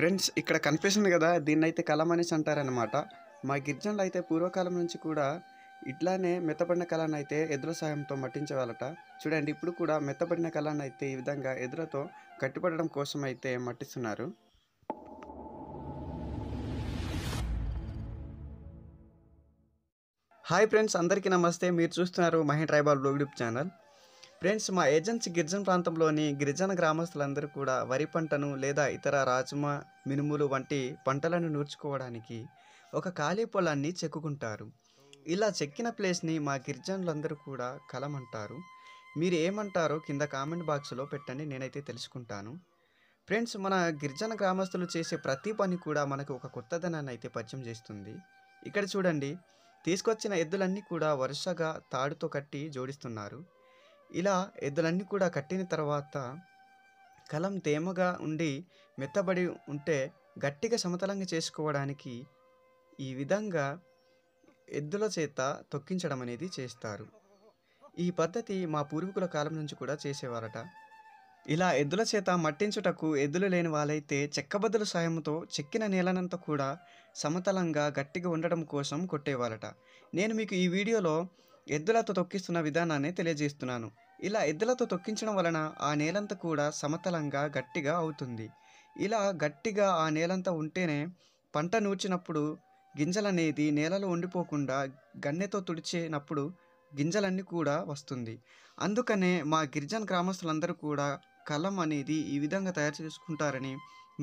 friends ఇక్కడ కనిపిస్తుంది కదా దీన్ని అయితే కలమనేసి అంటారనమాట మా గిరిజనులు అయితే పూర్వకాలం నుంచి కూడా ఇట్లానే మెత్తబడిన కళను అయితే ఎదురు సాయంతో మట్టించేవాళ్ళట చూడండి ఇప్పుడు కూడా మెత్తబడిన కళను అయితే ఈ విధంగా ఎదురతో కట్టిపడడం కోసం అయితే మట్టిస్తున్నారు హాయ్ ఫ్రెండ్స్ అందరికీ నమస్తే మీరు చూస్తున్నారు Mahi tribal YouTube channel friends మా ఏజెన్సీ గిరిజన ప్రాంతంలోని గిరిజన గ్రామస్తులందరూ కూడా వరి పంటను లేదా ఇతర రాజమా మినుములు వంటి పంటలను నూర్చుకోవడానికి ఒక ఖాళీ పొలాన్ని చెక్కుకుంటారు ఇలా చెక్కిన ప్లేస్ని మా గిరిజనులందరూ కూడా కలమంటారు మీరు ఏమంటారో కింద కామెంట్ బాక్స్లో పెట్టండి నేనైతే తెలుసుకుంటాను ఫ్రెండ్స్ మన గిరిజన గ్రామస్తులు చేసే ప్రతి పని కూడా మనకు ఒక కొత్తదనాన్ని అయితే పరిచయం చేస్తుంది ఇక్కడ చూడండి తీసుకొచ్చిన ఎద్దులన్నీ కూడా వరుసగా తాడుతో కట్టి జోడిస్తున్నారు ఇలా ఎద్దులన్నీ కూడా కట్టిన తర్వాత కలం తేమగా ఉండి మెత్తబడి ఉంటే గట్టిగా సమతలంగా చేసుకోవడానికి ఈ విధంగా ఎద్దుల చేత తొక్కించడం అనేది చేస్తారు ఈ పద్ధతి మా పూర్వీకుల కాలం నుంచి కూడా చేసేవారట ఇలా ఎద్దుల చేత మట్టించుటకు ఎద్దులు లేని వాళ్ళైతే చెక్కబద్దుల సాయంతో చెక్కిన నేలనంతా కూడా సమతలంగా గట్టిగా ఉండడం కోసం కొట్టేవారట నేను మీకు ఈ వీడియోలో ఎద్దులతో తొక్కిస్తున్న విధానాన్ని తెలియజేస్తున్నాను ఇలా ఎద్దులతో తొక్కించడం వలన ఆ నేలంతా కూడా సమతలంగా గట్టిగా అవుతుంది ఇలా గట్టిగా ఆ నేలంతా ఉంటేనే పంట నూర్చినప్పుడు గింజలనేది నేలలో ఉండిపోకుండా గన్నెతో తుడిచేనప్పుడు గింజలన్నీ కూడా వస్తుంది అందుకనే మా గిరిజన గ్రామస్తులందరూ కూడా కలం అనేది ఈ విధంగా తయారు చేసుకుంటారని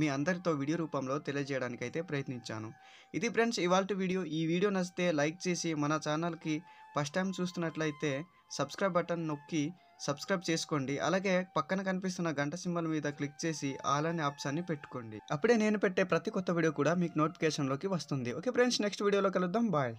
మీ అందరితో వీడియో రూపంలో తెలియజేయడానికైతే ప్రయత్నించాను ఇది ఫ్రెండ్స్ ఇవాళ వీడియో ఈ వీడియో నచ్చితే లైక్ చేసి మన ఛానల్కి ఫస్ట్ టైం చూస్తున్నట్లయితే సబ్స్క్రైబ్ బటన్ నొక్కి సబ్స్క్రైబ్ చేసుకోండి అలాగే పక్కన కనిపిస్తున్న గంట సింబల్ మీద క్లిక్ చేసి ఆల్ అనే ఆప్షన్ని పెట్టుకోండి అప్పుడే నేను పెట్టే ప్రతి కొత్త వీడియో కూడా మీకు నోటిఫికేషన్లోకి వస్తుంది ఓకే ఫ్రెండ్స్ నెక్స్ట్ వీడియోలో కలుద్దాం బాయ్